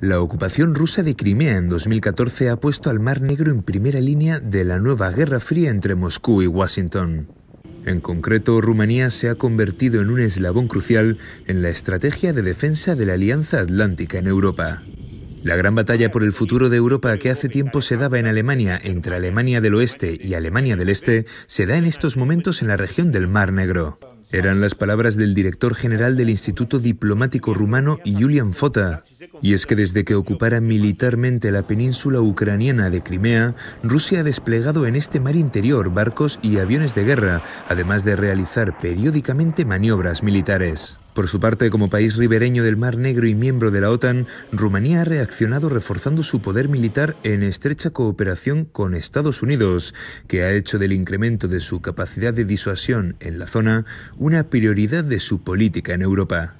La ocupación rusa de Crimea en 2014 ha puesto al Mar Negro en primera línea de la nueva guerra fría entre Moscú y Washington. En concreto, Rumanía se ha convertido en un eslabón crucial en la estrategia de defensa de la Alianza Atlántica en Europa. La gran batalla por el futuro de Europa que hace tiempo se daba en Alemania entre Alemania del Oeste y Alemania del Este se da en estos momentos en la región del Mar Negro. Eran las palabras del director general del Instituto Diplomático Rumano, Julian Fota, y es que desde que ocupara militarmente la península ucraniana de Crimea, Rusia ha desplegado en este mar interior barcos y aviones de guerra, además de realizar periódicamente maniobras militares. Por su parte, como país ribereño del Mar Negro y miembro de la OTAN, Rumanía ha reaccionado reforzando su poder militar en estrecha cooperación con Estados Unidos, que ha hecho del incremento de su capacidad de disuasión en la zona una prioridad de su política en Europa.